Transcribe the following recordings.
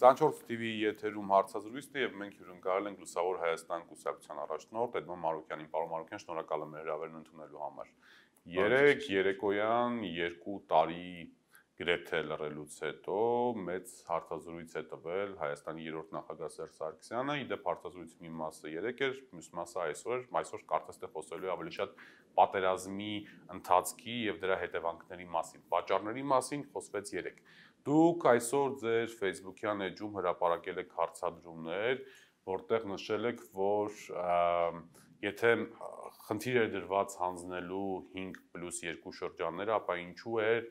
24 TV-ի եթերում հարցազրույցն է եւ մենք հյուրընկալել ենք Լուսավոր Հայաստան կուսակցության առաջնորդ Էդմոն Մարուկյանին։ Պարոն Մարուկյան, շնորհակալ եմ հրավերն ընդունելու համար։ 3 երեկոյան 2 տարի գրեթե լռելուց հետո մեծ հարցազրույց է տվել Հայաստանի երրորդ նախագահ Սերժ Սարգսյանը։ Իդեպ հարցազրույցի մի մասը 3 էր, մյուս մասը այսօր, այսօր կարծես թե խոսելու ավելի շատ պատերազմի ընթացքի եւ դրա հետևանքների մասին, պատճառների մասին խոսվեց 3։ Դուք այսօր ձեր Facebook-յան էջում հրապարակել եք հարցադրումներ, որտեղ նշել եք, որ եթե խնդիր էր դրված հանձնելու 5+2 շրջանները, ապա ինչու էր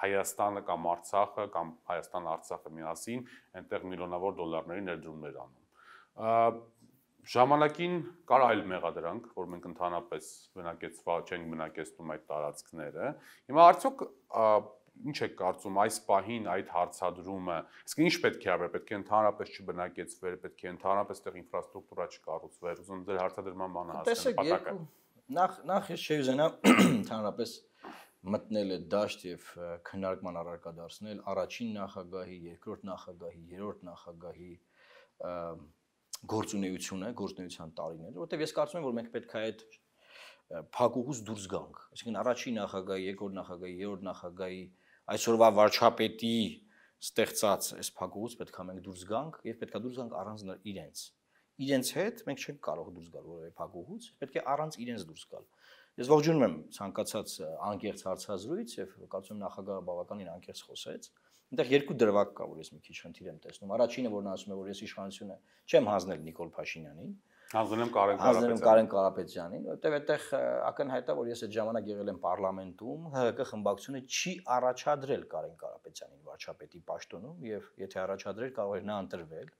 Հայաստանը կամ Արցախը կամ Հայաստան-Արցախը միասին այնտեղ միլիոնավոր դոլարների ներդրումներ անում։ Ժամանակին կար այլ մեղադրանք, որ մենք ընդհանրապես բնակեցվա չենք բնակեցնում այդ տարածքները։ Հիմա արդյոք ինչ եք կարծում այս պահին այդ հարցադրումը իսկ ինչ պետք է արվեր պետք է ընդհանրապես չբնակեցվեր պետք է ընդհանրապես դեռ ինֆրաստրուկտուրա չկառուցվեր ուզում ձեր հարցադրման բանը հասնել պատակը նախ նախ ես չի ուզենամ ընդհանրապես մտնել այդ դաշտ եւ քննարկման առարկա դարձնել առաջին նախագահի, երկրորդ նախագահի, երրորդ նախագահի գործունեությունը, գործունեության տարիները, որովհետեւ ես կարծում եմ, որ մենք պետք է այդ փակուղուց դուրս գանք։ Այսինքն առաջին նախագահի, երկրորդ նախագահի, երրորդ նախագահի, նախագահի այսօրվա վարչապետի ստեղծած այս փակուց պետք է մենք դուրս գանք եւ պետք է դուրս գանք առանց իրենց իրենց հետ մենք չենք կարող դուրս գալ որևէ փակուղուց, պետք է առանց իրենց դուրս գալ։ Ես ողջունում եմ ցանկացած անկեղծ հարցազրույց եւ կարծում եմ նախագահը բավականին անկեղծ խոսեց։ Այնտեղ երկու դրվագ կա, որ ես մի քիչ խնդիր եմ տեսնում։ Առաջինը, որն ասում է, որ ես իշխանությունը չեմ հանձնել Նիկոլ Փաշինյանին, Հանձնեմ Կարեն Կարապետյանին։ Հանձնեմ Կարեն Կարապետյանին, որտեղ այդտեղ ակնհայտ է, որ ես այդ ժամանակ եղել եմ parlamentum, ՀՀԿ խմբակցությունը չի առաջադրել Կարեն Կարապետյանին վարչապետի պաշտոնում եւ եթե առաջադրեր կարող էր նա ընտրվել։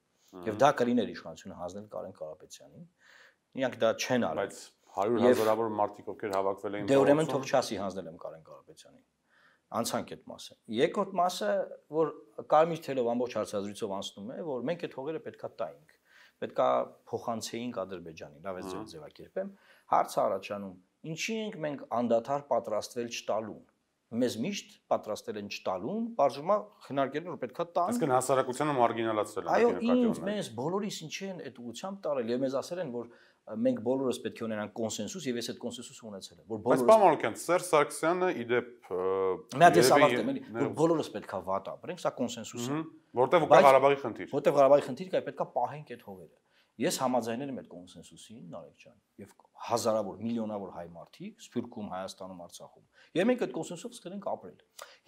Եվ դա կլիներ իշխանությունը հանձնել Կարեն Կարապետյանին։ Իրանք դա չեն արել։ Բայց 100 հազարավոր մարդիկ ովքեր հավաքվել էին Դե ուրեմն թող չասի հանձնել եմ Կարեն Կարապետյանին անցանք այդ մասը։ Երկրորդ մասը, որ կարմիր թելով ամբողջ հարցազրույցով անցնում է, որ մենք այդ հողերը պետքա տայինք պետքա փոխանցեինք Ադրբեջանին, լավ է ձեր ձևակերպեմ։ Հարցը առաջանում, ինչի ենք մենք անդադար պատրաստվել չտալուն մեզ միշտ պատրաստել են չտալուն, բաժումա քնարկել են որ պետքա տան։ Այսինքն հասարակությանը մարգինալացրել են։ Այո, ինձ մեզ բոլորիս ինչի են այդ ուղությամբ տարել եւ մեզ ասել են որ մենք բոլորս պետք է ունենանք կոնսենսուս եւ ես այդ կոնսենսուսը ունեցել եմ որ բոլորս Բայց Պամալոկյան Սերժ Սարգսյանը իդեպ Մի հատ ես ավարտեմ էլի որ բոլորս պետքա վատ ապրենք սա կոնսենսուս է որտեվ ու կա Ղարաբաղի խնդիր Որտեվ Ղարաբաղի խնդիր կա պետքա պահենք այդ հողերը Ես համաձայնել եմ այդ կոնսենսուսին Նարեկ ջան եւ հազարավոր, միլիոնավոր հայ մարդիկ Սփյուռքում, Հայաստանում, Արցախում։ Եվ մենք այդ կոնսենսուսով սկսենք ապրել։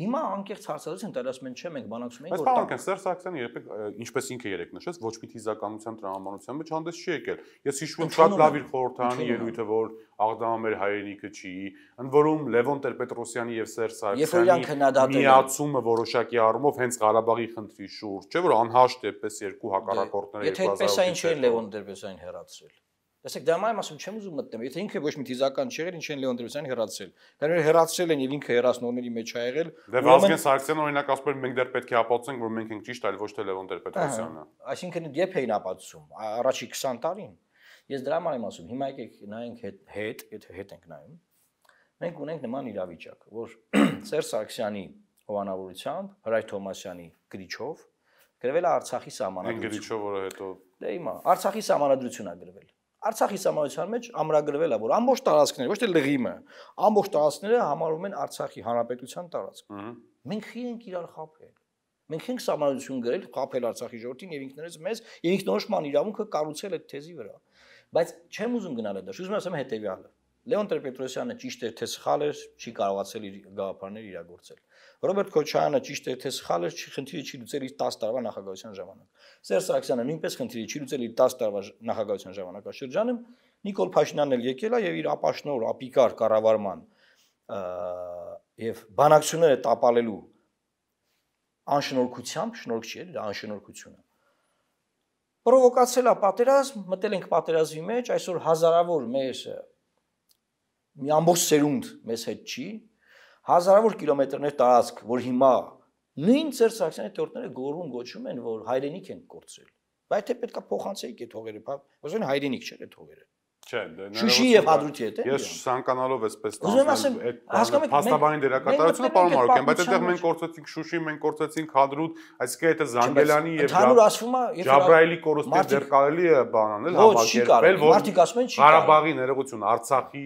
Հիմա անկեղծ հարցալից են դարաս մենք չէ, մենք բանակցում ենք որ Բայց պարոն Սերժ Սարգսյանը երբեք ինչպես ինքը երեք նշեց, ոչ մի թիզականության տրամաբանության մեջ հանդես չի եկել։ Ես հիշում եմ շատ լավ իր խորհրդարանի ելույթը, որ Աղդամը մեր հայրենիքը չի, ընդ որում Լևոն Տեր-Պետրոսյանի եւ Սերժ Սարգսյանի միացումը որոշակի առումով հենց Ղարաբաղի խնդրի շուրջ չէ, որ անհաշտ էպես երկու հակառակորդները 2008-ից։ դե, Եթե այդպես այն չէին Լևոն Տեր-Պետրոսյանին հերացրել Ասեք դա մայմ ասում չեմ ուզում մտնեմ, եթե ինքը ոչ մի դիզական չեղեր, ինչ են Լեոն Դրոսյանը հերացել։ Դրանով հերացել են եւ ինքը հերացնողների մեջ ա եղել։ Դե Վազգեն Սարգսյանը օրինակ ասում էր մենք դեռ պետք է ապացուցենք, որ մենք ենք ճիշտ, այլ ոչ թե Լեոն Տեր-Պետրոսյանը։ Այսինքն դեպ էին ապացուցում առաջի 20 տարին։ Ես դրա համար եմ ասում, հիմա եկեք նայենք հետ հետ, եթե հետ ենք նայում։ Մենք ունենք նման իրավիճակ, որ Սերժ Սարգսյանի հովանավորությամբ Հրայր Թոմասյանի գրիչով գրվել է Արցախի համանadrություն։ Այն գրիչով, որը հետո Դե հիմա Արցախի համանadrություն է գրվել Արցախի համայնության մեջ ամրագրվել է, որ ամբողջ տարածքները, ոչ թե լղիմը, ամբողջ տարածքները համարվում են Արցախի հանրապետության տարածք։ Մենք խի ենք իրար խափել։ Մենք ենք համանություն գրել խափել Արցախի ժողովրդին եւ ինքներս մեզ եւ ինքնորոշման իրավունքը կառուցել այդ թեզի վրա։ Բայց չեմ ուզում գնալ այդ դաշտ, ուզում եմ ասեմ հետեւյալը։ Լեոն Տրեպետրոսյանը ճիշտ էր թե սխալ էր, չի կարողացել իր գաղափարները իրագործել։ Ռոբերտ Քոչարյանը ճիշտ է թե սխալ է, չի խնդիրը չի լուծել իր 10 տարվա նախագահության ժամանակ։ Սերժ Սարգսյանը նույնպես խնդիրը չի լուծել իր 10 տարվա նախագահության ժամանակաշրջանում։ Նիկոլ Փաշինյանն էլ եկել է եւ իր ապաշնոր ապիկար կառավարման եւ բանակցությունները տապալելու անշնորհքությամբ, շնորհք չի, դա անշնորհքություն է պրովոկացել է պատերազմ, մտել ենք պատերազմի մեջ, այսօր հազարավոր մեր մի ամբողջ սերունդ մեզ հետ չի, հազարավոր կիլոմետրներ տարածք, որ հիմա նույն ծեր Սարգսյանի տորտները գորում գոչում են, որ հայրենիք են կորցրել։ Բայց թե պետքա փոխանցեիք այդ հողերը, ոչ այն հայրենիք չէր այդ հողերը։ Չէ, դա նա Շուշի եւ Հադրութի հետ է։ Ես ցանկանալով էսպես տանեմ այդ հաստաբանի դերակատարությունը պարոն Մարոկյան, բայց այդտեղ մենք կործեցինք Շուշի, մենք կործեցինք Հադրութ, այսինքն այդ Զանգելյանի եւ Ընդհանուր ասվում է, եթե Ջաբրայելի կորուստը դեռ կարելի է բանանել, համակերպել, որ մարդիկ ասում են չի կարող։ Ղարաբաղի ներողություն Արցախի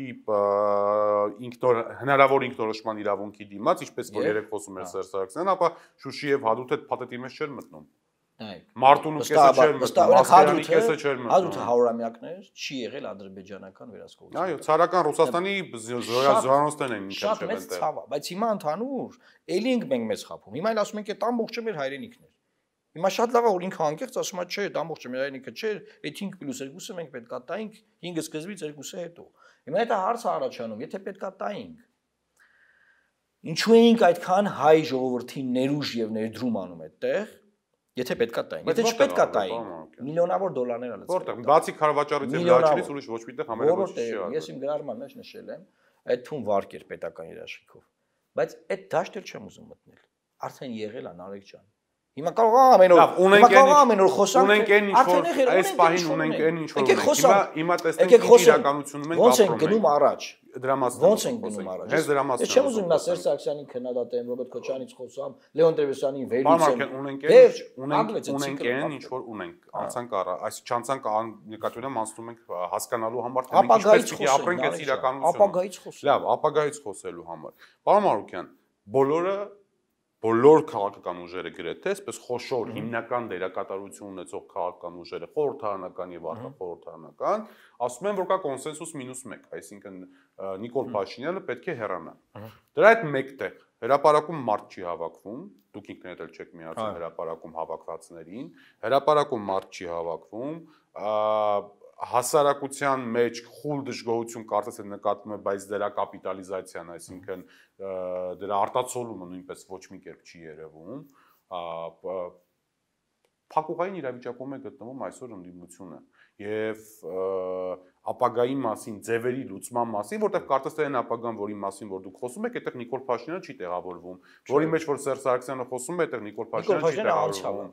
ինքնոր հնարավոր ինքնորոշման իրավունքի դիմաց, ինչպես որ երեք խոսում էր Սերժ Սարգսյանն, ապա Շուշի եւ Հադրութը փաթեթի մեջ չէր մտնում։ Մարտունու կեսը չէր մտնում, Ասկերանի կեսը չէր մտնում։ Հադրութը 100-ամյակներ չի եղել ադրբեջանական վերահսկողության։ Այո, ցարական Ռուսաստանի զորանոստեն են ինչ չեմ ընդ։ Շատ մեծ ցավ, բայց հիմա ընդհանուր էլի ենք մենք մեզ խափում։ Հիմա այլ ասում ենք այդ ամբողջը մեր հայրենիքն էր։ Հիմա շատ լավ է որ ինքը անկեղծ ասում է, չէ, այդ ամբողջը մեր հայրենիքը չէ, այդ 5+2-ը մենք պետքա տայինք 5-ը սկզբից 2-ը հետո։ Հիմա դա հարց առաջանում, եթե պետքա տայինք։ Ինչու էինք այդքան հայ ժողովրդին ներուժ եւ ներդրում անում այդտեղ Եթե պետքա տային, եթե չպետքա տային, միլիոնավոր դոլարներ ալած։ Որտեղ բացի քարավաճառից եւ լաչինից ուրիշ ոչ միտեղ համերաշխիքի չի արվում։ Ես իմ գրառման մեջ նշել եմ, այդ թուն վարկեր պետական երաշխիքով։ Բայց այդ դաշտ էլ չեմ ուզում մտնել։ Արդեն եղել է Նարեկ ջան։ Հիմա կարող է ամեն օր հիմա կարող է ամեն օր խոսանք։ Ունենք այն ինչ որ այս պահին ունենք այն ինչ որ։ Եկեք խոսանք։ Հիմա տեսնենք ինչ իրականությունում ենք ապրում։ Ոնց են գնում առաջ։ Դրա մասին։ Ոնց են գնում առաջ։ Ես դրա մասին։ Ես չեմ ուզում նա Սերժ Սարգսյանին քննադատեմ, Ռոբերտ Քոչանից խոսամ, Լեոն Տրևեսյանին վերլուծեմ։ Ունենք ունենք ունենք այն ինչ որ ունենք։ Անցանք առա, այս չանցանք նկատյունեմ անցնում ենք հասկանալու համար թե ինչպես պիտի ապրենք այս իրականությունը։ Ապագայից խոսել։ Լավ, ապագայից խոսելու համար։ Պարոն Մարուկյան, բոլորը բոլոր քաղաքական ուժերը գրեթե այսպես խոշոր հիմնական դերակատարություն ունեցող քաղաքական ուժերը խորհրդարանական եւ արտախորհրդարանական ասում են որ կա կոնսենսուս մինուս 1 այսինքն Նիկոլ Փաշինյանը պետք է հեռանա դրա այդ մեկտեղ հրաապարակում մարդ չի հավաքվում դուք ինքներդ էլ չեք միացել հրաապարակում հավաքվածներին հրաապարակում մարդ չի հավաքվում հասարակության մեջ խուլ դժգոհություն կարծես է նկատվում է, բայց դրա կապիտալիզացիան, այսինքն դրա արտացոլումը նույնպես ոչ մի կերպ չի երևում, փակուղային իրավիճակում է գտնվում այսօր ընդդիմությունը եւ ապագայի մասին, ձևերի լուծման մասին, որտեղ կարծես թե այն ապագան, որի մասին որ դուք խոսում եք, այդտեղ Նիկոլ Փաշինյանը չի տեղավորվում, որի մեջ որ Սերժ Սարգսյանը խոսում է, այդտեղ Նիկոլ Փաշինյանը չի տեղավորվում։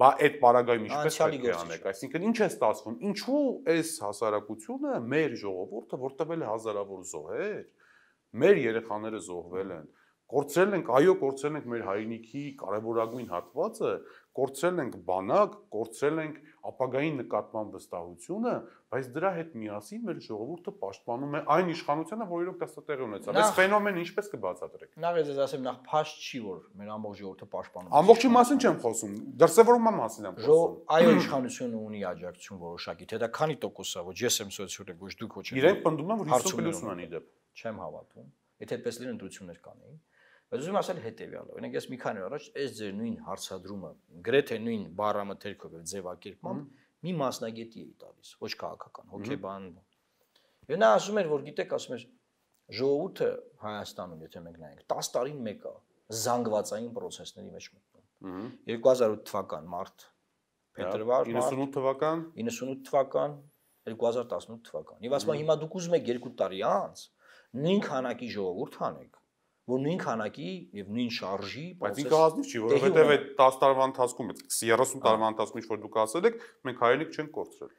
Բա այդ պարագայում ինչպես պետք է անեք, այսինքն ինչ է ստացվում, ինչու այս հասարակությունը մեր ժողովուրդը որտվել է հազարավոր զոհեր, մեր երեխաները զոհվել են, կորցրել ենք, այո, կորցրել ենք մեր հայրենիքի կարևորագույն հատվածը, կորցրել ենք բանակ, կորցրել ենք ապագայի նկատմամբ վստահությունը, բայց դրա հետ միասին մեր ժողովուրդը պաշտպանում է այն իշխանությունը, որ իրոք դաստատեղի ունեցավ։ Այս ֆենոմենը ինչպես կբացատրեք։ Նախ ես ասեմ, նախ փաշտ չի, որ մեր ամբողջ ժողովուրդը պաշտպանում է։ Ամբողջի մասին չեմ խոսում, դրսևորման մասին եմ խոսում։ Այո, իշխանությունը ունի աջակցություն որոշակի, թե դա քանի տոկոսա, ոչ ես եմ սոցիոլոգ, ոչ դուք ոչ։ Իրենք պնդում են, որ 50 պլյուս ունեն իդեպ։ Չեմ հավատում։ Եթե այդպես լինի, ընտրություններ կանեին։ Բայց ուզում եմ ասել հետեւյալը։ Օրինակ ես մի քանի օր առաջ այս ձեր նույն հարցադրումը, գրեթե նույն բառամթերքով եւ ձևակերպմամբ մի մասնագետի էի տալիս, ոչ քաղաքական, հոգեբան։ Եվ նա ասում էր, որ գիտեք, ասում էր ժողովուրդը Հայաստանում, եթե մենք նայենք, 10 տարին մեկ է զանգվածային process-ների մեջ մտնում։ 2008 թվական մարտ, փետրվար, 98 թվական, 98 թվական, 2018 թվական։ Եվ ասում եմ հիմա դուք ուզում եք 2 տարի անց նույն քանակի ժողովուրդ հանեք որ նույն քանակի եւ նույն շարժի, բայց ինքը հազիվ չի, որովհետեւ այդ 10 տարվա ընթացքում, 30 տարվա ընթացքում ինչ որ դուք ասել եք, մենք հայերենիք չենք կորցրել։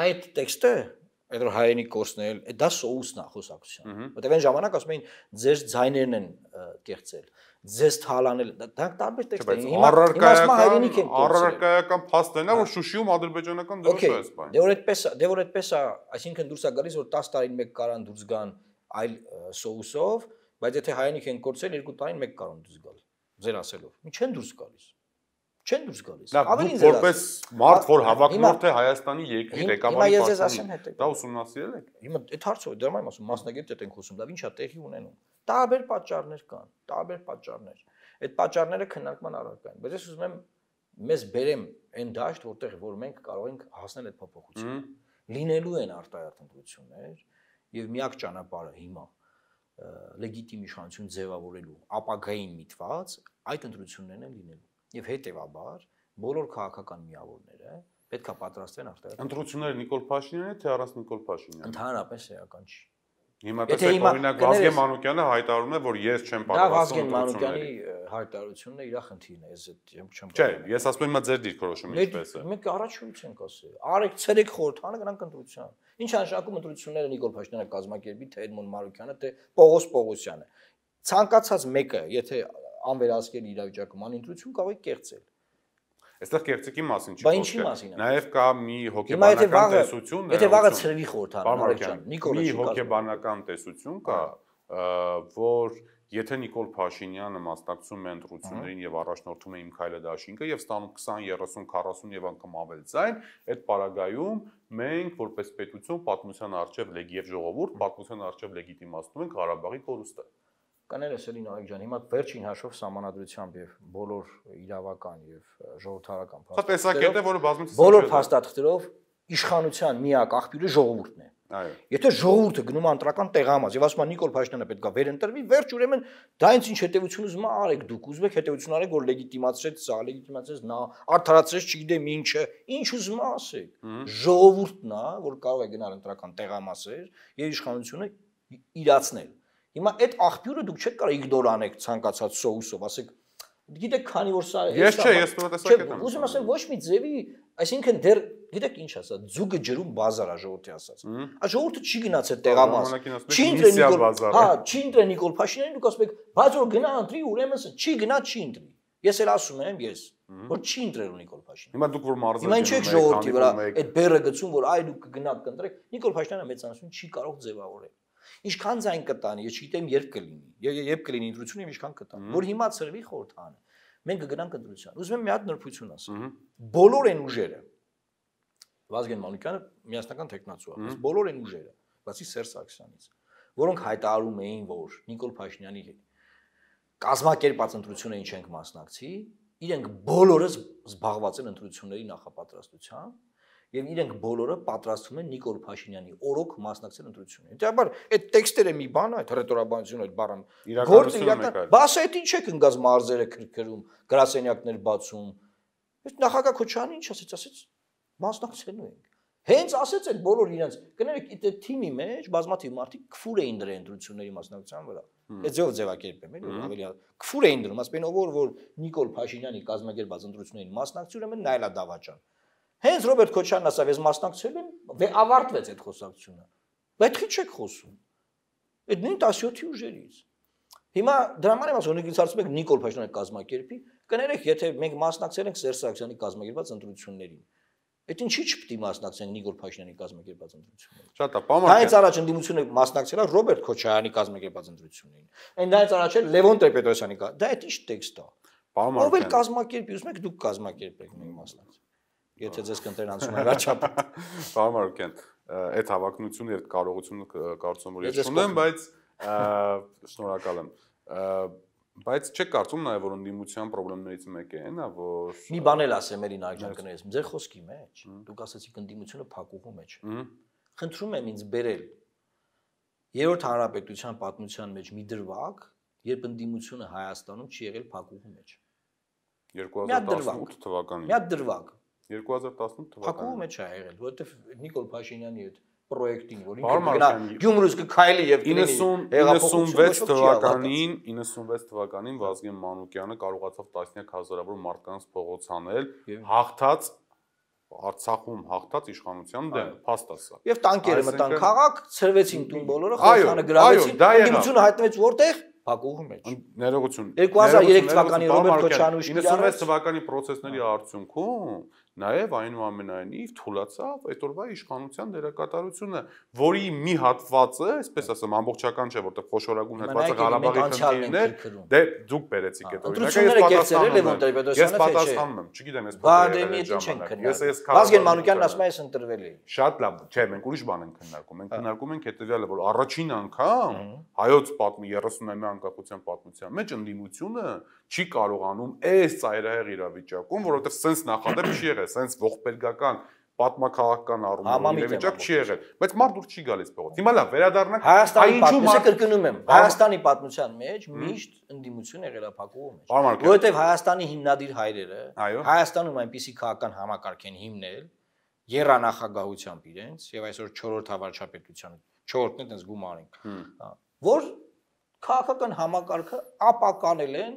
Այդ տեքստը այդ որ հայերենի կորցնել, դա սոուսն է խոսակցության։ Որտեւ այն ժամանակ ասում էին ձեր ձայներն են կեղծել, ձեզ թալանել, դա տարբեր տեքստ է։ Հիմա հիմա հայերենիք են կորցրել։ Առարկայական փաստն է, որ Շուշիում ադրբեջանական դրոշ է այս բանը։ Դե որ այդպես է, դե որ այդպես է, այսինքն դուրս է գալիս, որ 10 տարին մեկ կարան դուրս գան այլ սոուսով, Բայց եթե հայանիք են կորցել երկու տարին մեկ կարող դուրս գալ։ Ձեր ասելով։ Ինչ չեն դուրս գալիս։ Չեն դուրս գալիս։ Ավելին ձեր որպես մարդ, որ հավակնորդ է Հայաստանի երկրի ղեկավարի պատմությունը։ Դա ուսումնասիրել եք։ Հիմա այդ հարցը դրա մայմ ասում մասնագետ դետ ենք խոսում, դա ինչա տեղի ունենում։ Տարբեր պատճառներ կան, տարբեր պատճառներ։ Այդ պատճառները քննարկման առարկա են, բայց ես ուզում եմ մեզ բերեմ այն դաշտ, որտեղ որ մենք կարող ենք հասնել այդ փոփոխությունը։ Լինելու են արտահայտություններ եւ միակ ճանապարհը հիմա է լեգիտիմ իշխանություն ձևավորելու ապագային միտված այդ ընտրություններն են լինելու եւ հետեւաբար բոլոր քաղաքական միավորները պետքա պատրաստվեն արտահայտել ընտրությունները Նիկոլ Փաշինյանն է թե առանց Նիկոլ Փաշինյանը ընդհանրապես էական չի Հիմա տեսեք օրինակ Վազգեն Մանուկյանը հայտարարում է, որ ես չեմ պատասխանում։ Դա Վազգեն Մանուկյանի հայտարարությունն է, իր խնդիրն է, ես այդ չեմ չեմ։ Չէ, ես ասում եմ, ձեր դիրքորոշումը ինչպես է։ Մենք առաջնություն ենք ասել։ Արեք ցերեք խորհրդանը գնանք ընտրության։ Ինչ անշակում ընտրությունները Նիկոլ Փաշինյանը կազմակերպի թե Էդմոն Մարուկյանը թե Պողոս Պողոսյանը։ Ցանկացած մեկը, եթե անվերահսկելի իրավիճակում անընտրություն կարող է կեղծել։ Այստեղ կեղծիկի մասին չի խոսքը։ Բայց ինչի մասին է։ Նաև կա մի հոգեբանական տեսություն, եթե վաղը ծրվի խորհրդարան, Նիկոլ Փաշինյանը։ Մի հոգեբանական տեսություն կա, որ Եթե Նիկոլ Փաշինյանը մասնակցում է ընտրություններին եւ առաջնորդում է իմ քայլը դաշինքը եւ ստանում 20, 30, 40 եւ անգամ ավել ցայն, այդ պարագայում մենք որպես պետություն պատմության արժեվ լեգի եւ ժողովուրդ պատմության արժեվ լեգիտիմացնում ենք Ղարաբաղի կորուստը։ Կանել էսելի Նարեկ ջան, հիմա վերջին հաշվով համանadrությամբ եւ բոլոր իրավական եւ ժողովրդական փաստաթղթերով։ Սա տեսակետ է, որը բազմիցս բոլոր փաստաթղթերով իշխանության միակ աղբյուրը ժողովուրդն է Այո։ Եթե ժողովուրդը գնում է անտրական տեղամաս եւ ասում է Նիկոլ Փաշինյանը պետքա վերընտրվի, վերջ ուրեմն դա ինձ ինչ հետեւություն ուզում է արեք դուք, ուզում եք հետեւություն արեք, որ լեգիտիմացրեց սա, լեգիտիմացրեց նա, արդարացրեց չգիտեմ ինչը, ինչ ուզում է ասեք։ Ժողովուրդն է, որ կարող է գնալ ընտրական տեղամասեր եւ իշխանությունը իրացնել։ Հիմա այդ աղբյուրը դուք չեք կարող իգնոր անեք ցանկացած սոուսով, ասեք գիտեք քանի որ սա է։ Ես չէ, ես նոր տեսակ եմ։ Ուզում ասեմ ոչ մի ձևի Այսինքն դեռ գիտեք ինչ ասա, ձուկը ջրում բազար է ժողովրդի ասած։ Ա ժողովուրդը չի գնաց այդ տեղամաս։ Չի ընտրել Նիկոլ, հա, չի ընտրել Նիկոլ Փաշինյանին, դուք ասում եք, բայց որ գնա ընտրի, ուրեմն չի գնա, չի ընտրի։ Ես էլ ասում եմ ես, որ չի ընտրել Նիկոլ Փաշինյանը։ Հիմա դուք որ մարզել եք։ Հիմա ինչու եք ժողովրդի վրա այդ բերը գցում, որ այ դուք կգնաք կընտրեք։ Նիկոլ Փաշինյանը մեծանություն չի կարող ձևավորել։ Ինչքան ձայն կտան, ես չգիտեմ երբ կլինի։ Եվ երբ կլինի ընտրությունը, ինչքան կտան։ Որ հիմա ծրվի խորթանը մենք կգնանք ընտրության։ Ուզում եմ մի հատ նրբություն ասեմ։ Բոլոր այն ուժերը Վազգեն Մանուկյանը միասնական տեխնացու է, բայց բոլոր այն ուժերը, բացի Սերժ Սարգսյանից, որոնք հայտարարում էին, որ Նիկոլ Փաշինյանի կազմակերպած ընտրությունը ինչ ենք մասնակցի, իրենք բոլորը զբաղված են ընտրությունների նախապատրաստությամբ եւ իրենք բոլորը պատրաստվում են Նիկոլ Փաշինյանի օրոք մասնակցել ընտրություններին։ Դեպաբար այդ տեքստերը մի բան է, այդ ռետորաբանությունը, այդ բառը գործ իրական։ Բաս այդ ինչ է կնգած մարզերը քրքրում, գրասենյակներ բացում։ Իսկ նախագահ Քոչյանը ինչ ասեց, ասեց մասնակցելու ենք։ Հենց ասեց այդ բոլոր իրենց կներեք այդ թիմի մեջ բազմաթիվ մարդիկ քֆուր էին դրել ընտրությունների մասնակցության վրա։ Այդ ձև ձևակերպեմ էլի ավելի քֆուր էին դրում, ասեն ով որ որ Նիկոլ Փաշինյանի կազմակերպած ընտրություններին մասնակցությունը նայլա դավաճան։ Հենց Ռոբերտ Քոչյանն ասավ, ես մասնակցել եմ, ավարտվեց այդ խոսակցությունը։ Բայց քիչ եք խոսում։ Այդ նույն 17-ի ուժերից։ Հիմա դրա համար եմ ասում, ինձ հարցում եք Նիկոլ Փաշինյանը կազմակերպի, կներեք, եթե մենք մասնակցել ենք Սերժ Սարգսյանի կազմակերպած ընտրություններին։ Այդ ինչի՞ չպետք է մասնակցեն Նիկոլ Փաշինյանի կազմակերպած ընտրություններին։ Շատ է, պաման։ Դրանից առաջ ընդդիմությունը մասնակցել է Ռոբերտ Քոչարյանի կազմակերպած ընտրություններին։ Այն դրանից առաջ էլ Լևոն Տեր-Պետրոսյանի կա։ Դա այդ ի՞նչ տեքստ է։ Պաման։ Ով էլ կազմակերպի, ուզում եք դուք կազմակերպեք մենք մասնակցել։ Եթե ձեզ կընտրեն անցում առաջապետ։ Պարոն Մարոկյան, այդ հավակնությունը եւ կարողությունը կարծում եմ որ ես ունեմ, բայց շնորհակալ եմ։ Բայց չեք կարծում նաեւ որ ընդդիմության խնդիրներից մեկը է նա, որ Մի բան էլ ասեմ Էրին Արգյան կներես, ձեր խոսքի մեջ դուք ասացիք ընդդիմությունը փակուղու մեջ։ Խնդրում եմ ինձ բերել երրորդ հանրապետության պատմության մեջ մի դրվագ, երբ ընդդիմությունը Հայաստանում չի եղել փակուղու մեջ։ 2018 թվականին։ Մի հատ դրվագ։ 2018 թվականին Փակուղու մեջ է եղել, որովհետև Նիկոլ Փաշինյանի այդ պրոյեկտին, որ ինքը գնա Գյումրուց կքայլի եւ 90 96 թվականին 96 թվականին Վազգեն Մանուկյանը կարողացավ տասնյակ հազարավոր մարդկանց փողոցանել հաղթած Արցախում հաղթած իշխանության դեմ փաստացա։ Եվ տանկերը մտան քաղաք, ցրվեցին տուն բոլորը, խոսանը գրավեցին, դիմությունը հայտնվեց որտեղ փակուղի մեջ։ Ներողություն։ 2003 թվականի Ռոբերտ Քոչանուշ 96 թվականի process-ների արդյունքում Նաև այնուամենայնիվ թուլացավ այդ օրվա իշխանության դերակատարությունը, որի մի հատվածը, այսպես ասեմ, ամբողջական չէ, որտեղ խոշորագույն հատվածը Ղարաբաղի քննիներ, դե դուք բերեցիք այդ օրինակը, ես պատասխանում եմ։ Ես պատասխանում եմ, չգիտեմ, ես պատասխանում դե եմ։ Ես ես Վազգեն Մանուկյանն ասում է, ես ընտրվել եմ։ Շատ լավ, չէ, մենք ուրիշ բան ենք քննարկում։ Մենք քննարկում ենք հետեւյալը, որ առաջին անգամ հայոց պատմի 30-ամյա անկախության պատմության մեջ ընդդիմությունը չի կարողանում այս ծայրահեղ իրավիճակում, որովհետև սենց նախադեպ չի եղել, սենց ողբերգական պատմակահաղական առումով իրավիճակ չի եղել, բայց մարդ ուր չի գալիս փողոց։ Հիմա լավ, վերադառնանք Հայաստանի պատմությանը կրկնում եմ, հա? Հայաստանի պատմության մեջ միշտ ընդդիմություն եղել է փակուղու մեջ, որովհետև Հայաստանի հիմնադիր հայրերը Հայաստանում այնպիսի քաղաքական համակարգ են հիմնել, երանախագահությամբ իրենց եւ այսօր 4-րդ հավարչապետության 4-ն է տենց գումարենք, որ քաղաքական համակարգը ապականել են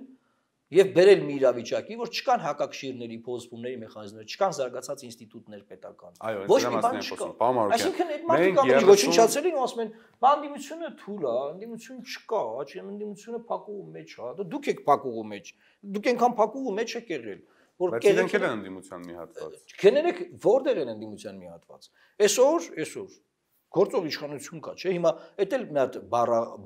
եւ բերել մի իրավիճակի, որ չկան հակակշիռների փոխզումների մեխանիզմներ, չկան զարգացած ինստիտուտներ պետական։ Ոչ մի բան չկա։ Այսինքն այդ մարդիկ ոչնչացել են, ասում են, «Բանդիմությունը «Հա, թույլ է, անդիմություն չկա, չեմ անդիմությունը փակուղու մեջ է»։ Դա դուք եք փակուղու մեջ։ Դուք ենքան փակուղու մեջ եք եղել որ կերել են անդիմության մի հատված։ Քներեք որտեղ են անդիմության մի հատված։ Այսօր, այսօր գործող իշխանություն կա, չէ՞։ Հիմա դա էլ մի հատ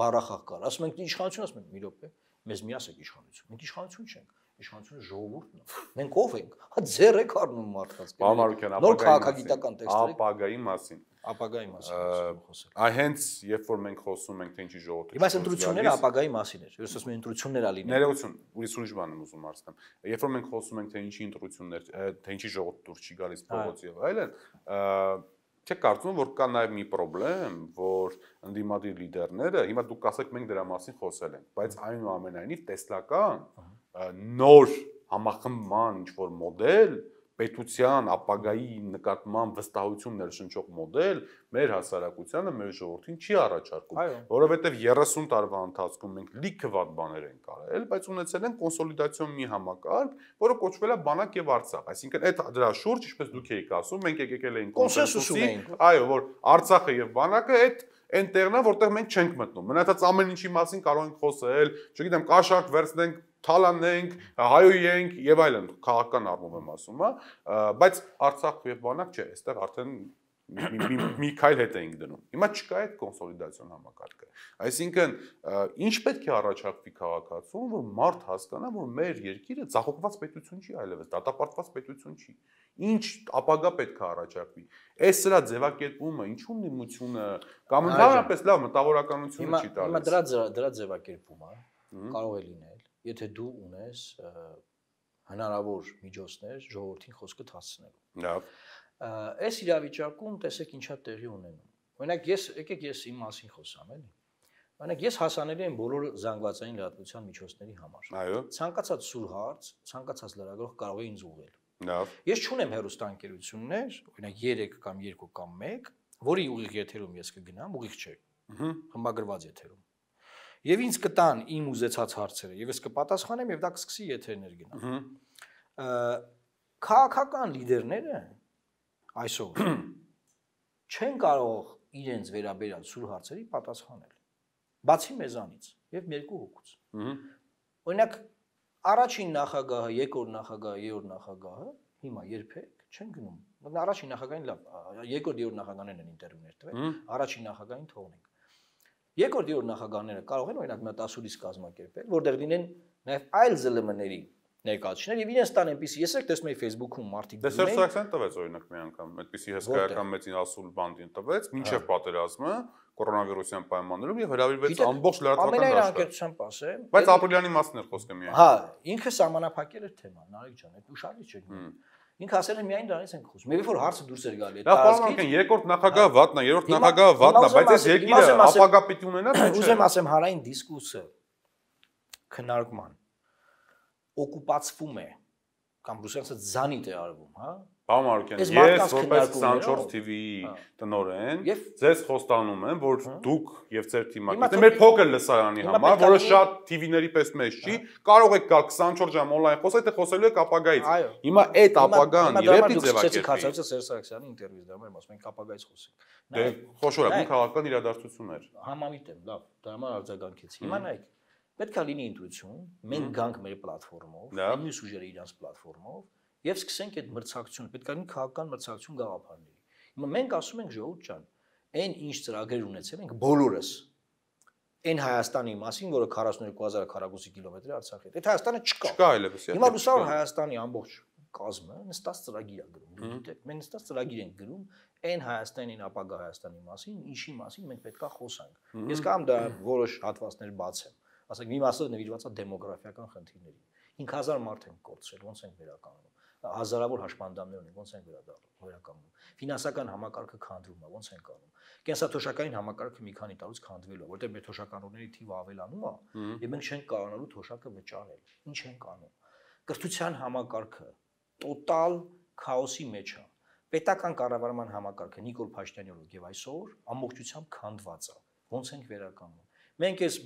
բարախախ կար։ Ասում ենք իշխանություն, ասում ենք մի րոպե մեզ մի ասեք իշխանություն։ Մենք իշխանություն չենք, իշխանությունը ժողովուրդն է։ Մենք ով ենք։ Հա ձեր եք առնում մարդկանց։ Պարոն նոր քաղաքագիտական տեքստեր։ Ապագայի մասին։ Ապագայի մասին խոսել։ Այ հենց երբ որ մենք խոսում ենք թե ինչի ժողովուրդ։ Հիմա այս ընտրությունները ապագայի մասին էր։ Ես ասում եմ ընտրություններ ալին։ Ներողություն, ուրիշ ուրիշ բան եմ ուզում ասեմ։ Երբ որ մենք խոսում ենք թե ինչի ընտրություններ, թե ինչի ժողովուրդ դուր չի գալիս փողոց եւ այլն, Չէ կարծում որ կա նաև մի խնդրեմ, որ ընդդիմադիր լիդերները, հիմա դուք ասեք մենք դրա մասին խոսել ենք, բայց այնուամենայնիվ տեսլական նոր համախմբման ինչ որ մոդել, պետության ապագայի նկատմամբ վստահություն ներշնչող մոդել մեր հասարակությանը, մեր ժողովրդին չի առաջարկում, որովհետև 30 տարվա ընթացքում մենք լիքը վատ բաներ ենք արել, բայց ունեցել են կոնսոլիդացիոն մի համակարգ, որը կոչվել է Բանակ եւ Արցախ, այսինքն այդ դրա շուրջ, ինչպես դուք եք ասում, մենք եկել էինք կոնսենսուսի, այո, որ Արցախը եւ Բանակը այդ այնտեղն է, որտեղ մենք չենք մտնում։ Մնացած ամեն ինչի մասին կարող ենք խոսել, չգիտեմ, կաշառք վերցնենք թալանենք, հայոյենք եւ այլն քաղաքական առումով եմ ասում, հա, բայց Արցախ եւ Բանակ չէ, այստեղ արդեն մի քայլ հետ էինք դնում։ Հիմա չկա այդ կոնսոլիդացիոն համակարգը։ Այսինքն, ինչ պետք է առաջարկվի քաղաքացուն, որ մարդ հասկանա, որ մեր երկիրը ցախողված պետություն չի այլևս, դատապարտված պետություն չի։ Ինչ ապագա պետք է առաջարկվի։ Այս սրա ձևակերպումը, ինչու նիմությունը կամ ընդհանրապես լավ մտավորականությունը չի տալիս։ Հիմա դրա դրա ձևակերպումը կարող է լինել եթե դու ունես հնարավոր միջոցներ ժողովրդին խոսքը հասցնելու։ Լավ։ Այս իրավիճակում տեսեք ինչա տեղի ունենում։ Օրինակ ես եկեք ես իմ մասին խոսամ, էլի։ Օրինակ ես հասանելի եմ բոլոր զանգվածային լրատվության միջոցների համար։ Այո։ Ցանկացած սուր հարց, ցանկացած լրագրող կարող է ինձ ուղղել։ Լավ։ Ես չունեմ հերոստանգերություններ, օրինակ 3 կամ 2 կամ 1, որի ուղիղ եթերում ես կգնամ, ուղիղ չէ։ Հմմ։ Համագրված եթերում եւ ինձ կտան իմ ուզեցած հարցերը եւ ես կպատասխանեմ եւ դա կսկսի եթերներ գնալ։ Քաղաքական լիդերները այսօր չեն կարող իրենց վերաբերյալ սուր հարցերի պատասխանել։ Բացի մեզանից եւ երկու հոգուց։ Օրինակ առաջին նախագահը, երկրորդ նախագահը, երրորդ նախագահը հիմա երբեք չեն գնում։ Նա առաջին նախագահին լավ, երկրորդ երրորդ նախագահներն են ինտերվյուներ տվել, առաջին նախագահին թողնենք։ Երկրորդ յուրոր նախագահները կարող են օրինակ մի հատ ասուլիս կազմակերպել, որտեղ լինեն նաև այլ ԶԼՄ-ների ներկայացուցիչներ եւ իրենց տան այնպես ես եք տեսնում Facebook-ում մարդիկ դու։ Դե Սերժ Սարգսյան տվեց օրինակ մի անգամ այդպիսի հսկայական մեծին ասուլ բանդին տվեց, ինչեւ պատերազմը կորոնավիրուսյան պայմաններում եւ հրավիրվեց ամբողջ լրատվական աշխարհը։ Ամենայն անկեղծությամբ ասեմ, բայց ապրիլյանի մասն էր խոսքը միայն։ Հա, ինքը համանապակել էր թեման, Նարեկ ջան, այդ ուշադրիչ չէ։ Ինքը ասել է միայն դրանից ենք խոսում։ Եվ որ հարցը դուրս էր գալի։ Լավ, պարոն Անկեն, երկրորդ նախագահ վատն է, երրորդ նախագահ վատն է, բայց այս երկիրը ապագա պիտի ունենա, թե չէ։ Ուզեմ ասեմ հանրային դիսկուսը քննարկման օկուպացվում է կամ ռուսերսը զանիտ է արվում, հա, Պարոն Մարուկյան, ես որպես 24 TV-ի տնօրեն ձեզ խոստանում եմ, որ հա։ դուք եւ ձեր թիմակիցը մեր փոքր լսարանի համար, որը շատ TV-ների պես մեծ չի, հա։ կարող եք գալ 24 ժամ on-line խոսել, թե խոսելու եք ապագայից։ Հիմա այդ ապագան երբի ձևակերպի։ Հիմա դուք ցեցիք հացարիչը Սերժ Սարգսյանի ինտերվյուզ դա մեր ասում ենք ապագայից խոսենք։ Դե խոշորը մի քաղաքական իրադարձություն էր։ Համամիտ եմ, լավ, դա համար արձագանքեցի։ Հիմա նայեք, պետք է լինի ինտուիցիոն, մենք գանք մեր պլատֆորմով, մյուս ուժերը իրենց պլատֆորմով եւ սկսենք այդ մրցակցությունը, պետք է լինի քաղաքական մրցակցություն գաղափարների։ Հիմա մենք ասում ենք ժողովուրդ ջան, այն ինչ ծրագրեր ունեցել ենք բոլորս այն Հայաստանի մասին, որը 42000 քառակուսի կիլոմետրի Արցախի հետ։ Այդ Հայաստանը չկա։ Չկա այլևս։ Հիմա լուսավոր Հայաստանի ամբողջ կազմը նստած ծրագիր է գրում։ Գիտեք, մենք նստած ծրագիր ենք գրում այն Հայաստանին ապագա Հայաստանի մասին, ինչի մասին մենք պետքա խոսանք։ Ես կամ դա որոշ հատվածներ բացեմ, ասենք մի մասը նվիրված է դեմոգրաֆիական խնդիրներին։ 5000 մարդ են կորցրել, ոնց են վերականգնում հազարավոր հաշմանդամներ ունենք, ոնց են վերականգնում։ Ֆինանսական համակարգը քանդվում է, ոնց են կանում։ Կենսաթոշակային համակարգը մի քանի տարուց քանդվելու է, որտեղ մեր թոշականորների թիվը ավելանում է, եւ մենք չենք կարողանալու թոշակը վճարել։ Ինչ են կանում։ Կրթության համակարգը տոտալ քաոսի մեջ է։ Պետական կառավարման համակարգը Նիկոլ Փաշինյանի օրոք եւ այսօր ամբողջությամբ քանդված է։ Ոնց ենք վերականգնում։ Մենք այս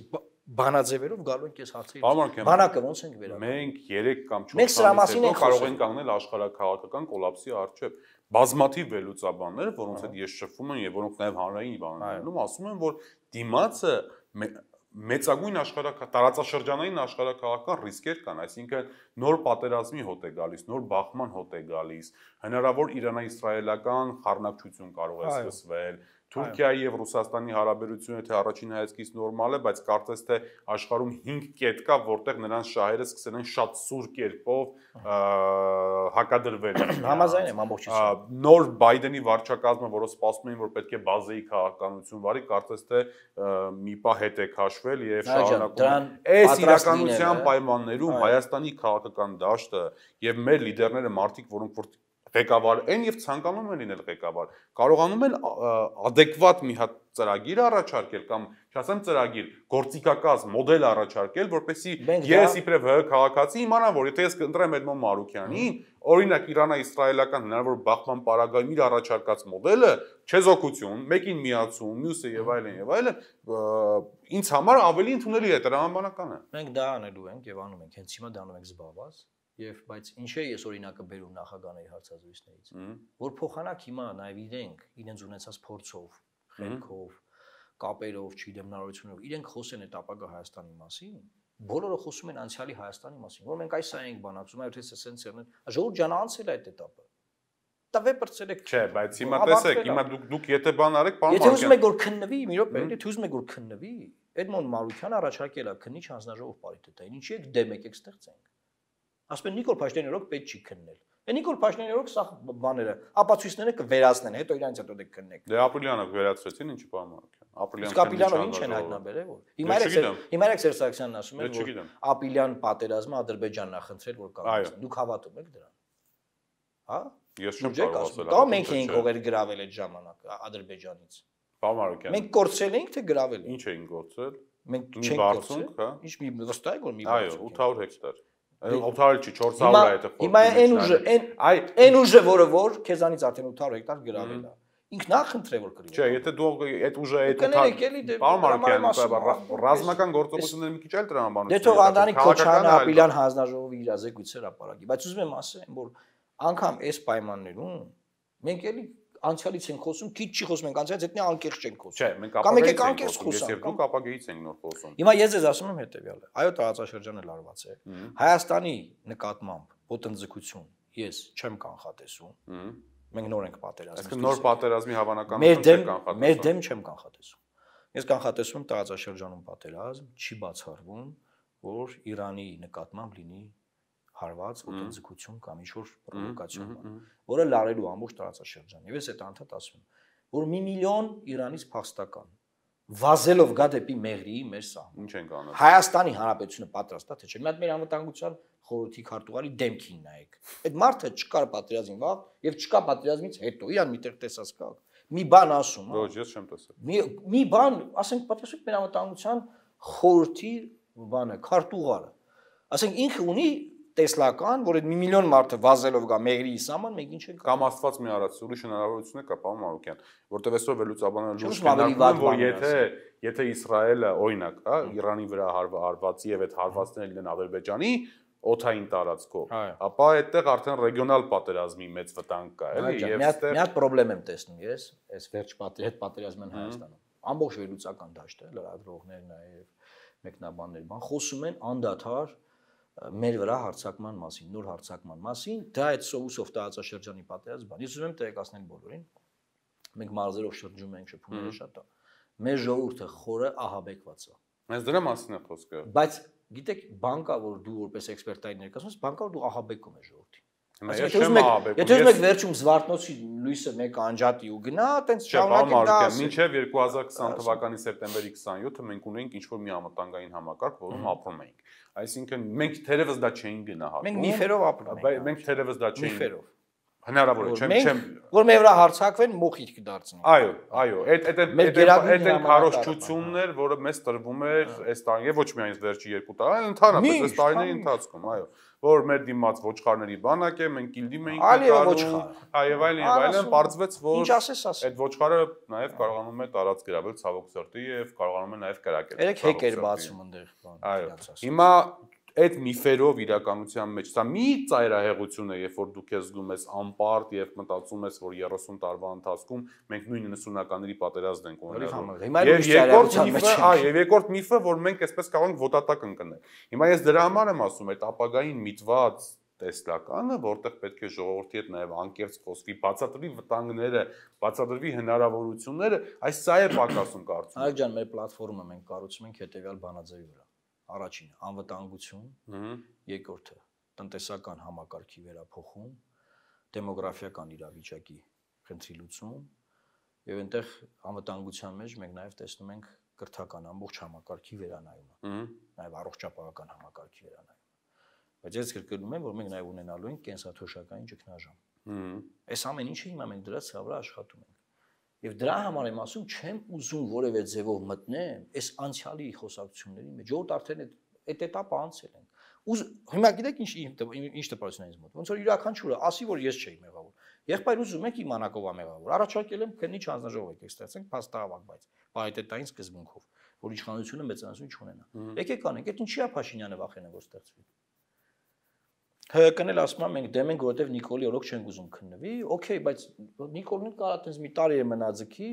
բանաձևերով գալու ենք այս հարցերի։ Բանակը ո՞նց ենք վերաբերում։ Մենք 3 կամ 4 տարի հետո կարող ենք կանել աշխարհակաղակական կոլապսի առջև բազմաթիվ վերլուծաբաններ, որոնց հետ ես շփվում եմ եւ որոնք նաեւ հանրային բանանում ասում են, որ դիմացը մեծագույն աշխարհակ տարածաշրջանային աշխարհակաղական ռիսկեր կան, այսինքն նոր պատերազմի հոտ է գալիս, նոր բախման հոտ է գալիս, հնարավոր Իրան-Իսրայելական խառնակցություն կարող է սկսվել, այո Թուրքիայի եւ Ռուսաստանի հարաբերությունը թե առաջին հայացքից նորմալ է, բայց կարծես թե աշխարհում 5 կետ կա, որտեղ նրանց շահերը սկսել են շատ սուր կերպով հակադրվել։ Համաձայն եմ ամբողջությամբ։ Նոր Բայդենի վարչակազմը, որը սպասում էին, որ պետք է բազեի քաղաքականություն վարի, կարծես թե մի պա հետ է քաշվել եւ շարունակում։ Այս իրականության պայմաններում Հայաստանի քաղաքական դաշտը եւ մեր լիդերները մարդիկ, որոնք որ ղեկավար են եւ ցանկանում են լինել ղեկավար։ Կարողանում են adekvat մի հատ ծրագիր առաջարկել կամ չասեմ ծրագիր, գործիքակազ մոդել առաջարկել, որպեսզի ես իբրև հ քաղաքացի իմանամ, որ եթե ես կընտրեմ Էդմոն Մարուկյանին, օրինակ Իրանը-Իսրայելական հնարավոր բախման պարագայում իր առաջարկած մոդելը, չեզոքություն, մեկին միացում, մյուսը եւ այլն եւ այլն, ինձ համար ավելի ընդունելի է դրամանական է։ Մենք դա անելու ենք եւ անում ենք, հենց հիմա դա անում ենք զբաղված Եվ բայց ինչ է ես օրինակը բերում նախագահների հարցազրույցներից, որ փոխանակ հիմա նաև իրենք իրենց ունեցած փորձով, խելքով, կապերով, չգիտեմ, հնարավորությունով իրենք խոսեն այդ ապագա Հայաստանի մասին, բոլորը խոսում են անցյալի Հայաստանի մասին, որ մենք այս այն ենք բանակցում, այլ թե սենց եղնել։ Ժողովուրդ ջան անցել այդ этаպը։ Տվե բրցելեք։ Չէ, բայց հիմա տեսեք, հիմա դուք դուք եթե բան արեք, պարոն Մարկյան։ Եթե ուզում եք որ քննվի, մի րոպե, եթե ուզում եք որ քննվի, Էդմոն Մարուկյանը առաջարկել է քննիչ հանձնաժողով պարիտետային։ Ինչի՞ եք դեմ եկեք ստեղծենք ասում են Նիկոլ Փաշինյանով պետք չի քննել։ Է դե Նիկոլ Փաշինյանով սա բաները, ապացույցները կվերացնեն, հետո իրանց հետո դեք քննեք։ Դե Ապրիլյանը կվերացրեցին, ինչի պարմանք։ Ապրիլյան Իսկ Ապիլյանը ինչ են հայտնաբերել որ։ դե Հիմա էլ հիմա էլ Սերսաքսյանն ասում է դե որ Ապիլյան պատերազմը Ադրբեջանն է խնդրել որ կանգնի։ Դուք հավատում եք դրան։ Հա։ Ես չեմ կարող ասել։ Դա մենք էինք ողեր գravel այդ ժամանակ Ադրբեջանից։ Պամարոկյան։ Մենք կորցրել էինք թե գravel։ Ինչ էինք կորցրել։ Մենք չենք կորցրել։ հա։ Ինչ մի վստահ եք որ մի բարձունք։ Այո, 800 հեկտար։ Այն 800 դե- չի, 400 է այդ խորը։ Հիմա այն ուժը, այն այն ուժը, որը որ քեզանից արդեն 800 հեկտար գրավել է։ Ինքն է խնդրել որ գրի։ Չէ, եթե դու այդ ուժը այդ 800 Պարոն Մարկյան, ռազմական գործողությունները մի քիչ այլ տրամաբանություն։ Դե թող Անդանի Քոչյանը Ապիլյան հանձնաժողովի իրազեկույցը հրապարակի, բայց ուզում եմ ասեմ, որ անգամ այս պայմաններում մենք էլի անցյալից ենք խոսում, քիչ չի խոսում ենք անցյալից, դա անկեղծ չենք խոսում։ Չէ, մենք ապագայից ենք խոսում, ես եւ դուք ապագայից ենք նոր խոսում։ Հիմա ես ձեզ ասում եմ հետեւյալը. այո, տարածաշրջանը լարված է։ Հայաստանի նկատմամբ ոտնձգություն ես չեմ կանխատեսում։ Մենք նոր ենք պատերազմում։ Այսինքն նոր պատերազմի հավանականությունը չեմ կանխատեսում։ Մեր դեմ չեմ կանխատեսում։ Ես կանխատեսում տարածաշրջանում պատերազմ չի բացառվում, որ Իրանի նկատմամբ լինի հարված, ոտնձգություն կամ ինչ-որ պրովոկացիոն բան, որը լարելու ամբողջ տարածաշրջան։ Եվ ես այդ անդադ ասում եմ, որ մի միլիոն Իրանից փախստական վազելով գա դեպի Մեղրի մեր սահմանը։ Ինչ ենք անում։ Հայաստանի Հանրապետությունը պատրաստ է, թե չէ։ Մի հատ մեր անվտանգության խորհրդի քարտուղարի դեմքին նայեք։ Այդ մարդը չկար պատրիազմին վաղ եւ չկա պատրիազմից հետո իրան միտեղ տեսած կա։ Մի բան ասում, հա։ Ոչ, ես չեմ տեսել։ Մի մի բան, ասենք պատրաստեք մեր անվտանգության խորհրդի բանը, քարտուղարը։ Ասենք ինքը ունի տեսլական, որ այդ 1 միլիոն մարդը վազելով գա մեղրի սաման, մեկ ինչ է կամ աստված մի արած, ուրիշ հնարավորություն է կա պարոն Մարուկյան, որտեվ այսօր վերլուծաբանները լուրջ կնարկում, որ եթե եթե Իսրայելը օրինակ, հա, Իրանի վրա հարվածի եւ այդ հարվածները լինեն Ադրբեջանի, օթային տարածքով, ապա այդտեղ արդեն ռեգիոնալ պատերազմի մեծ վտանգ կա, էլի, եւ այստեղ մի հատ խնդրեմ եմ տեսնում ես, այս վերջ պատերի հետ պատերազմն Հայաստանում։ Ամբողջ վերլուծական դաշտը, լրագրողներն այ եւ մեկնաբաններ, բան խոսում են անդադար մեր վրա հարցակման մասին, նոր հարցակման մասին, դա այդ Սոուսով տարածաշրջանի պատերազմն է։ Ես ուզում եմ տեղեկացնել բոլորին։ Մենք մարզերով շրջում ենք, շփումները շատ է։ Մեր ժողովուրդը խորը ահաբեկված է։ Այս դրա մասին է խոսքը։ Բայց գիտեք, բանկա որ դու որպես էքսպերտային ներկայացնում ես, բանկա որ դու ահաբեկում ես ժողովրդին։ Եթե ուզում եք, եթե ուզում եք վերջում Զվարթնոցի լույսը մեկ անջատի ու գնա, այտենց շարունակի դա։ Մինչև 2020 թվականի սեպտեմբերի 27-ը մենք ունենք ինչ-որ մի ամտանգային համակարգ, որում ապրում էինք։ Այսինքն մենք թերևս դա չէինք գնահատում։ Մենք միֆերով ապրում ենք։ Մենք թերևս դա չէինք։ Միֆերով հնարավոր է, չեմ չեմ որ մեր վրա հարցակվեն մոխիթ կդարձնեն։ Այո, այո, այդ այդ այդ այդ այն քարոշչությունն էր, որը մեզ տրվում էր այս տարի, ոչ միայն վերջի երկու տարի, այլ ընդհանրապես այս տարիների հա, ընթացքում, այո, որ մեր դիմաց ոչխարների բանակ է, մենք իլդիմ էինք կատարում, հա եւ այլն եւ այլն, բարձվեց որ այդ ոչխարը նաեւ կարողանում է տարած գրավել ցավոք սրտի եւ կարողանում է նաեւ կրակել։ Երեք հեկ էր բացում այնտեղ բան։ Այո։ Հիմա այդ միֆերով իրականության մեջ։ Սա մի ծայրահեղություն է, երբ որ դու քեզ զգում ես անպարտ, երբ մտածում ես, որ 30 տարվա ընթացքում մենք նույն 90-ականների պատերազմ ենք ունենում։ Եվ երկրորդ միֆը, հա, եւ երկրորդ միֆը, որ մենք այսպես կարող ենք ոտատակ ընկնել։ Հիմա ես դրա համար եմ ասում, այդ ապագային միտված տեսլականը, որտեղ պետք է ժողովրդի հետ նաև անկեղծ խոսվի, բացատրվի վտանգները, բացատրվի հնարավորությունները, այս սա է պակասում կարծում։ Հայկ ջան, մեր պլատֆորմը մենք կառուցում ենք հետեւյալ բանաձևի վրա առաջին անվտանգություն, երկրորդը տնտեսական համակարգի վերափոխում, դեմոգրաֆիական իրավիճակի խնդրի լուծում եւ այնտեղ անվտանգության մեջ մենք նաեւ տեսնում ենք կրթական ամբողջ համակարգի վերանայումը, նաեւ առողջապահական համակարգի վերանայումը։ Բայց ես կրկնում եմ, որ մենք նաեւ ունենալու ենք կենսաթոշակային ճգնաժամ։ Այս ամեն ինչը հիմա մենք դրա ծավալը աշխատում ենք Եվ դրա համար եմ ասում, չեմ ուզում որևէ ձևով մտնեմ այս անցյալի խոսակցությունների մեջ։ Ժողովուրդ արդեն այդ այդ этаպը անցել ենք։ Ուզ հիմա գիտեք ինչ ինչ տպավորություն է ինձ մոտ։ Ոնց որ յուրաքանչյուրը ասի, որ ես չեմ մեղավոր։ Եղբայր ուզում եք իմանակով ա մեղավոր։ Առաջարկել եմ քննիչ հանձնաժողով եկեք ստացենք փաստահավաք, բայց պայտետային սկզբունքով, որ իշխանությունը մեծանալու չունենա։ Եկեք անենք, այդ ինչի է Փաշինյանը վախենում որ ստեղծվի։ ՀԿ-ն էլ ասում է մենք դեմ ենք, որովհետև Նիկոլի օրոք չենք ուզում քննվի։ Okay, բայց Նիկոլն կարա տենց մի տարի է մնա ձգի,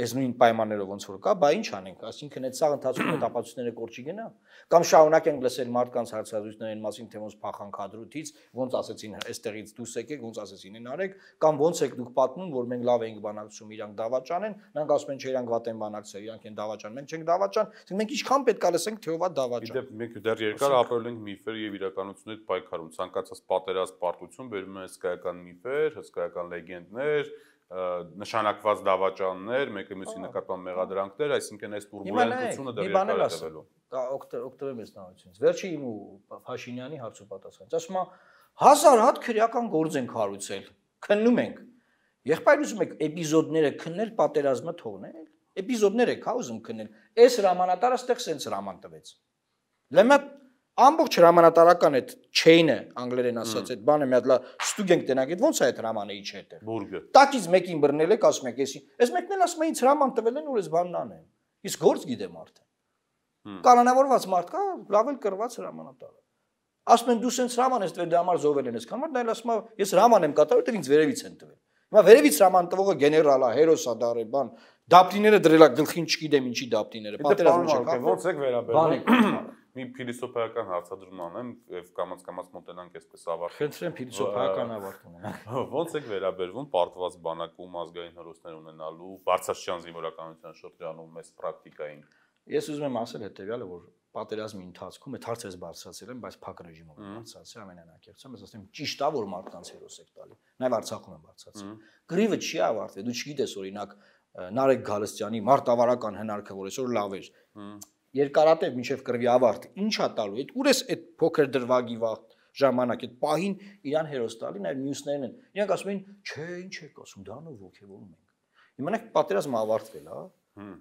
այս նույն պայմաններով ոնց որ կա, բա ինչ անենք, այսինքն այդ ցաղ ընթացքում այդ ապացույցները կորչի գնա, կամ շարունակենք լսել մարդկանց հարցազրույցներին մասին, թե ոնց փախան կադրուտից, ոնց ասեցին այստեղից դուս եկեք, ոնց ասեցին են արեք, կամ ոնց եք դուք պատմում, որ մենք լավ էինք բանակցում, իրանք դավաճան են, նրանք ասում են, չէ, իրանք վատ են բանակցել, իրանք են դավաճան, մենք չենք դավաճան, ասենք մենք ինչքան պետք է լսենք, թե ովա դավաճան։ Իդեպ մենք դեռ երկար ապրել ենք միֆերի եւ իրականությունների այդ պայքարում, ցանկացած պատերազմ, պարտություն բերում են հսկայական միֆեր, հսկայական լեգենդներ, նշանակված դավաճաններ, մեկը մյուսի նկատմամբ մեղադրանքներ, այսինքն այս турբուլենտությունը դեռ երկար է տևելու։ Դա օկտոբերի ստանալությունից։ Վերջի իմ ու Փաշինյանի հարցը պատասխանեց։ Ասում է հազար հատ քրեական գործ են կառուցել։ Քննում ենք։ Եղբայրուս մեկ էպիզոդները քննել պատերազմը թողնել։ Էպիզոդներ է քա հա ուզում քննել։ Այս հրամանատարը ստեղ սենց հրաման տվեց։ Լեմա ամբողջ հրամանատարական այդ chain-ը անգլերեն ասած այդ բանը մի հատ լա ստուգենք տենակ այդ ո՞նց է այդ հրամանը իջ հետ է բուրգը տակից մեկին բռնել եք ասում եք էսի այս մեկն էլ ասում է ինձ հրաման տվել են որ ես բանն անեմ իսկ գործ գիտեմ արդեն կանոնավորված մարդ կա լավ էլ կրված հրամանատար ասում են դու սենց հրաման ես տվել դրա համար զոհվել են ես համար դա էլ ասում է ես հրաման եմ կատարել որտեղ ինձ վերևից են տվել հիմա վերևից հրաման տվողը գեներալ է հերոս է դարը բան դապտիները դրելա գլխին չգիտեմ ինչի դապտիները պատերազմ չկա ոնց եք վերաբերվում մի փիլիսոփայական հարցադրում անեմ եւ կամած-կամած մոտենանք այսպես ավարտին։ Խնդրեմ փիլիսոփայական ավարտ ունենանք։ Ոնց եք վերաբերվում պարտված բանակում ազգային հերոսներ ունենալու բարձրաստիճան զինվորականության շրջանում մեծ պրակտիկային։ Ես ուզում եմ ասել հետեւյալը, որ պատերազմի ընթացքում այդ հարցը ես բարձրացել եմ, բայց փակ ռեժիմով եմ բարձրացել ամենանակերպությամբ, ես ասեմ ճիշտ է որ մարդկանց հերոս եք տալի։ Նաև Արցախում եմ բարձրացել։ Գրիվը չի ավարտվել, դու չգիտես օրինակ Նարեկ Գալստյանի մարտավարական հնարքը, որ այսօր լավ էր, երկարատև մինչև կրվի ավարտ։ Ինչա տալու։ Այդ ուր էս այդ փոքր դրվագի վաղ ժամանակ այդ պահին իրան հերոս տալի, նաև մյուսներն են։ Իրանք ասում են, չէ, ինչ եք ասում, դրանով ողջևորում ենք։ Իմանանք պատերազմը ավարտվել, հա։ Հմ։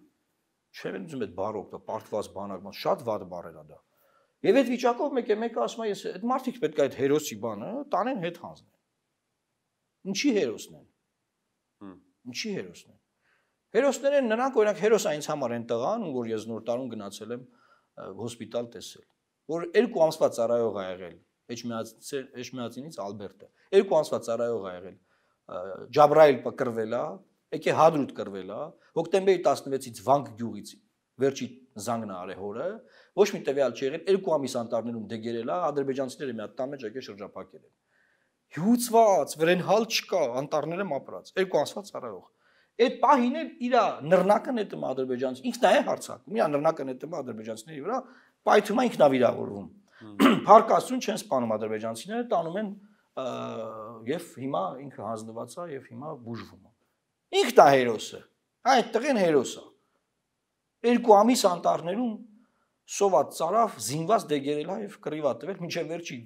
Չեմ ուզում այդ բառը օգտա, պարտված բանակման, շատ վատ բառ էր դա։ Եվ այդ վիճակով մեկ է մեկը ասում է, ես այդ մարդիկ պետք է այդ հերոսի բանը տանեն հետ հանձնեն։ Ինչի հերոսն են։ Հմ։ Ինչի հերոսն են։ Հերոսներ են նրանք, օրինակ հերոս այնց համար են տղան, որ ես նոր տարուն գնացել եմ հոսպիտալ տեսել, որ երկու ամսվա ծառայող ա եղել, Էջմիածինից Ալբերտը։ Երկու ամսվա ծառայող ա եղել։ Ջաբրայել կրվել ա, եկե Հադրուտ կրվել ա, հոկտեմբերի 16-ից Վանք գյուղից վերջի զանգն արե հորը, ոչ մի տվյալ չի եղել, երկու ամիս անտառներում դեգերել ա, ադրբեջանցիները մի հատ տամեջ եկե շրջապակել են։ Հյուծված, վրենհալ չկա, անտառներում ապրած, երկու ամսվա ծառայող Այդ պահին էլ իր նռնակն է տում ադրբեջանց։ Ինքն է հարցակում, իր նռնակն է տում ադրբեջանցիների վրա, պայթում է ինքնավիրավորվում։ Փարկասուն չեն սպանում ադրբեջանցիները, տանում են եւ հիմա ինքը հանձնված է եւ հիմա բուժվում է։ Ինքն է հերոսը։ Այդ տղեն հերոսը։ Երկու ամիս անտառներում սոված ծարավ, զինված դեգերելա եւ կռիվա տվել, ոչ վերջի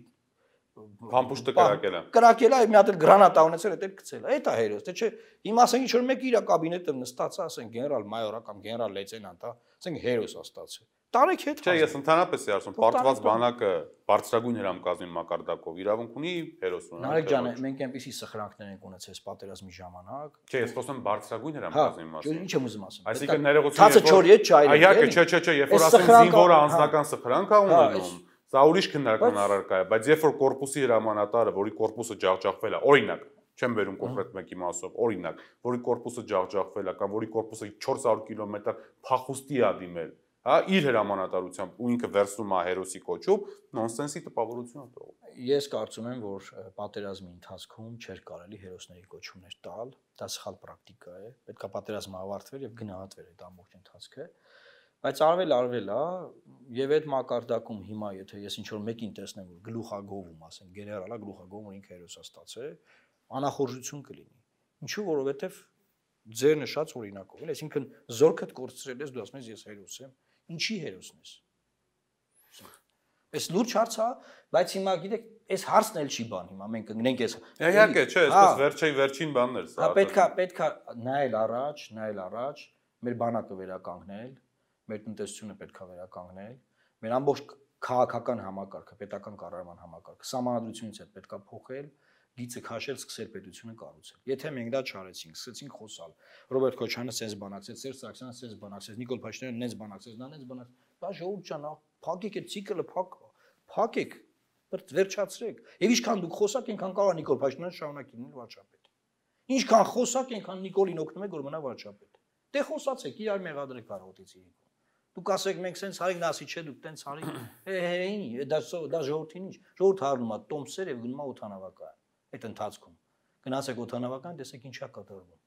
Փամփուշտը կրակել է։ Կրակել է, մի հատ էլ գրանատա ունեցել, դա էլ գցել է։ Այդ է հերոս, թե չէ։ Հիմա ասենք ինչ որ մեկ իր կաբինետում նստած է, ասենք գեներալ մայորա կամ գեներալ լեյտենանտ, հա, ասենք հերոս է ստացել։ Տարեք հետ։ Չէ, ես ընդհանրապես եմ ասում, պարտված բանակը բարձրագույն հրամկազմի մակարդակով իրավունք ունի հերոս ունենալ։ Նարեկ ջան, մենք այնպեսի սխրանքներ ենք ունեցել պատերազմի ժամանակ։ Չէ, ես խոսում եմ բարձրագույն հրամկազմի հա, մասին։ Ինչ եմ ուզում ասեմ։ Այսինքն ներողություն։ Ցածը 4 է, չայր է։ Այո, չէ, չէ, չէ, երբ որ ասեմ զինվորը հա, անձնական սխրանք է ունենում Սա ուրիշ քննարկման առարկա է, բայց երբ որ կորպուսի հրամանատարը, որի կորպուսը ջախջախվել է, օրինակ, չեմ վերում կոնկրետ մեկի մասով, օրինակ, որի կորպուսը ջախջախվել է կամ որի կորպուսը 400 կիլոմետր փախուստի է դիմել, հա, իր հրամանատարությամբ ու ինքը վերցնում է հերոսի կոչում, նոնսենսի տպավորություն է տողում։ Ես կարծում եմ, որ պատերազմի ընթացքում չէր կարելի հերոսների կոչումներ տալ, դա սխալ պրակտիկա է։ Պետքա պատերազմը ավարտվեր եւ գնահատվեր այդ ամբողջ ընթացքը։ Բայց արվել արվել է, եւ այդ մակարդակում հիմա եթե ես ինչ որ մեկին տեսնեմ որ գլուխագովում, ասենք, գեներալա գլուխագովում որ ինքը հերոսա ստացել, անախորժություն կլինի։ Ինչու՞, որովհետեւ ձերն է շատ օրինակով, այսինքն զորքդ կորցրել ես, դու ասում ես ես հերոս եմ, ինչի հերոսն ես։ Այս լուրջ հարց է, բայց հիմա գիտեք, այս հարցն էլ չի բան հիմա, մենք ընկնենք այս։ Իհարկե, չէ, այսպես վերջին վերջին բաններ սա։ Հա, պետքա, պետքա նայել առաջ, նայել առաջ, մեր բանակը վերականգնել, մեր տնտեսությունը պետք է վերականգնել, մեր ամբողջ քաղաքական համակարգը, պետական կառավարման համակարգը համանդրությունից հետ պետք է փոխել, գիծը քաշել, սկսել պետությունը կառուցել։ Եթե մենք դա չարեցինք, սկսեցինք խոսալ, Ռոբերտ Քոչյանը ցես բանակցեց, Սերժ Սարգսյանը ցես բանակցեց, Նիկոլ Փաշինյանը նենց բանակցեց, նա նենց բանակց։ Դա ժողովուրդ ճանա, փակեք այդ ցիկլը, փակ, փակեք, վերջացրեք։ Եվ ինչքան դուք խոսակ, այնքան կարող է Նիկոլ Փաշինյանը շարունակի լինել վարչապետ։ Ինչքան խոսակ, այնքան Նիկոլին օգնում է, որ մնա վարչապետ։ Դե խոսացեք, իրար մեղադրեք արոտից իրիկո։ Դուք ասեք մենք սենց հարին ասի, չէ, դուք տենց հարին։ Հերեին, դա դա ժողովրդին ինչ։ Ժողովուրդ հառնում է տոմսեր եւ գնում է օթանավական այդ ընթացքում։ Գնացեք օթանավական, տեսեք ինչա կատարվում։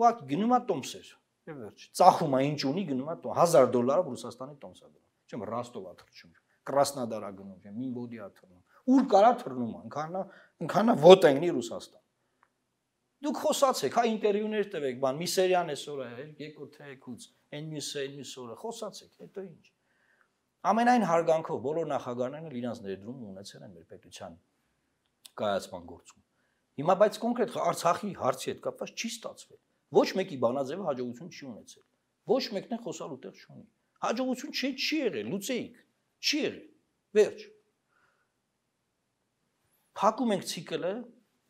Ուղղակ գնում է տոմսեր եւ վերջ։ Ծախում է ինչ ունի, գնում է 1000 դոլարով Ռուսաստանի տոմսա դնում։ Չեմ Ռաստով աթրչում։ Կրասնոդարա գնում, մի բոդի աթրնում։ Ուր կարա թռնում, անքանա, անքանա ոտ ենի Ռուսաստան։ Դուք խոսացեք, հա ինտերվյուներ տվեք, բան, մի սերիան է սորը, երկու թեկուց, այն մյուս այն մյուս սորը, խոսացեք, հետո ինչ։ Ամենայն հարգանքով բոլոր նախագահներն էլ իրանց ներդրում ունեցել են մեր պետության կայացման գործում։ Հիմա բայց կոնկրետ Արցախի հարցի հետ կապված չի ստացվել։ Ոչ մեկի բանաձևը հաջողություն չի ունեցել։ Ոչ մեկն է խոսալ ուտեղ չունի։ Հաջողություն չի չի եղել, լուծեիք, չի եղել։ Վերջ։ Փակում ենք ցիկլը,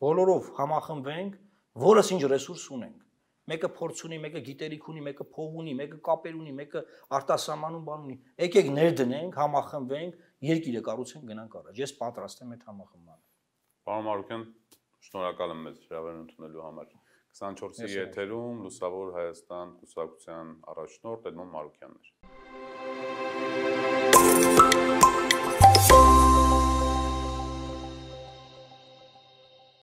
բոլորով համախմբվենք, որս ինչ ռեսուրս ունենք։ Մեկը փորձ ունի, մեկը գիտելիք ունի, մեկը փող ունի, մեկը կապեր ունի, մեկը արտասահմանում բան ունի։ Եկեք ներդնենք, համախմբվենք, երկիրը կառուցենք, գնանք առաջ։ Ես պատրաստ եմ այդ համախմբման։ Պարոն Մարուկյան, շնորհակալ եմ մեզ հրավերն ընդունելու համար։ 24-ի եթերում Լուսավոր Հայաստան կուսակցության առաջնորդ Էդմոն Մարուկյանն էր։ Thank you